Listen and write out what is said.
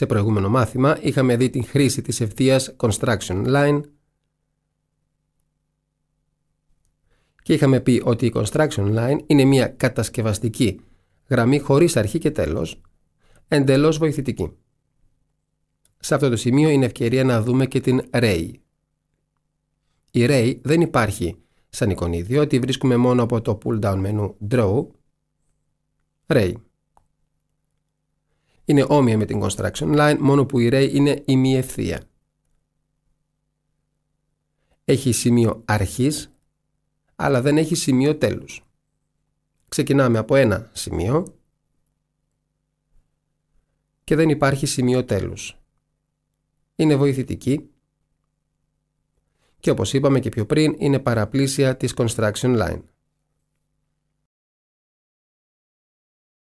Σε προηγούμενο μάθημα είχαμε δει την χρήση της ευθείας construction line και είχαμε πει ότι η construction line είναι μια κατασκευαστική γραμμή χωρίς αρχή και τέλος, εντελώς βοηθητική. Σε αυτό το σημείο είναι ευκαιρία να δούμε και την ray. Η ray δεν υπάρχει σαν εικονίδιο, τη βρίσκουμε μόνο από το pull down menu draw, ray είναι όμοια με την construction line, μόνο που η ray είναι ημιευθεία. Έχει σημείο αρχής, αλλά δεν έχει σημείο τέλους. Ξεκινάμε από ένα σημείο και δεν υπάρχει σημείο τέλους. Είναι βοηθητική και όπως είπαμε και πιο πριν είναι παραπλήσια της construction line.